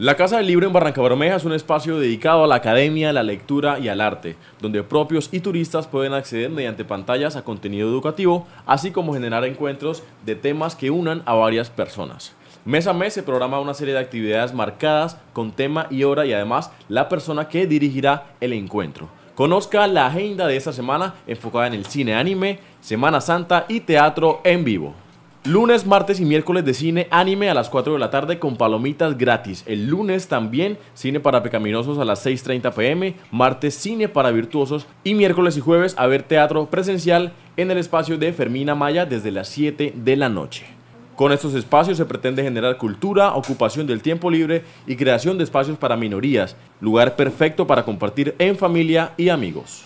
La Casa del Libro en Barranca Bermeja es un espacio dedicado a la academia, la lectura y al arte, donde propios y turistas pueden acceder mediante pantallas a contenido educativo, así como generar encuentros de temas que unan a varias personas. Mes a mes se programa una serie de actividades marcadas con tema y hora y además la persona que dirigirá el encuentro. Conozca la agenda de esta semana enfocada en el cine anime, Semana Santa y teatro en vivo. Lunes, martes y miércoles de cine anime a las 4 de la tarde con palomitas gratis. El lunes también cine para pecaminosos a las 6.30 pm, martes cine para virtuosos y miércoles y jueves a ver teatro presencial en el espacio de Fermina Maya desde las 7 de la noche. Con estos espacios se pretende generar cultura, ocupación del tiempo libre y creación de espacios para minorías, lugar perfecto para compartir en familia y amigos.